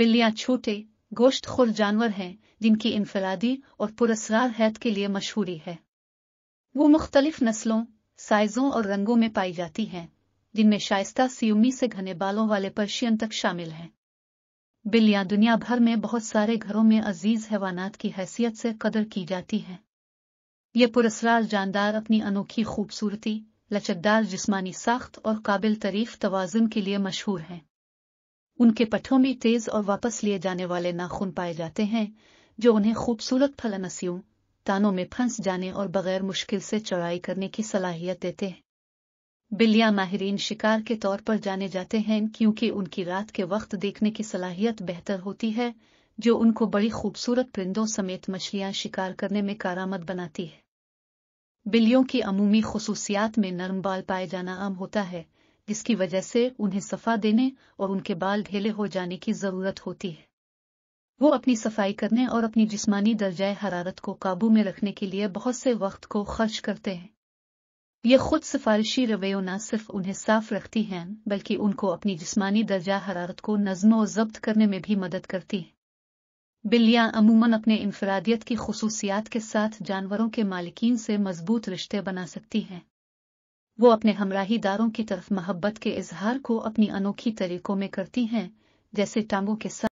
बिल्लियां छोटे गोश्तखोर जानवर हैं जिनकी इनफरादी और पुरस्कार हैत के लिए मशहूरी है वो मुख्तलिफ नस्लों साइजों और रंगों में पाई जाती हैं जिनमें शाइस्ता सीमी से घने बालों वाले पर्शियन तक शामिल हैं बिल्लियां दुनिया भर में बहुत सारे घरों में अजीज हैवानात की हैसियत से कदर की जाती हैं ये पुरस्कार जानदार अपनी अनोखी खूबसूरती लचकदार जिस्मानी साख्त और काबिल तरीफ तोज़ुन के लिए मशहूर हैं उनके पठों में तेज और वापस लिए जाने वाले नाखून पाए जाते हैं जो उन्हें खूबसूरत फलनसियों तानों में फंस जाने और बगैर मुश्किल से चढ़ाई करने की सलाहियत देते हैं बिल्लिया माहरीन शिकार के तौर पर जाने जाते हैं क्योंकि उनकी रात के वक्त देखने की सलाहियत बेहतर होती है जो उनको बड़ी खूबसूरत परिंदों समेत मछलियां शिकार करने में कारामद बनाती है बिल्लियों की अमूमी खसूसियात में नरम बाल पाए जाना आम होता है जिसकी वजह से उन्हें सफा देने और उनके बाल ढेले हो जाने की जरूरत होती है वो अपनी सफाई करने और अपनी जिस्मानी दर्जा हरारत को काबू में रखने के लिए बहुत से वक्त को खर्च करते हैं ये खुद सिफारिशी रवैयों न सिर्फ उन्हें साफ रखती हैं बल्कि उनको अपनी जिस्मानी दर्जा हरारत को और जब्त करने में भी मदद करती हैं बिल्लियाँ अमूमन अपने इंफरादियत की खसूसियात के साथ जानवरों के मालिकीन से मजबूत रिश्ते बना सकती हैं वो अपने हमराही दारों की तरफ मोहब्बत के इजहार को अपनी अनोखी तरीकों में करती हैं जैसे टांगों के साथ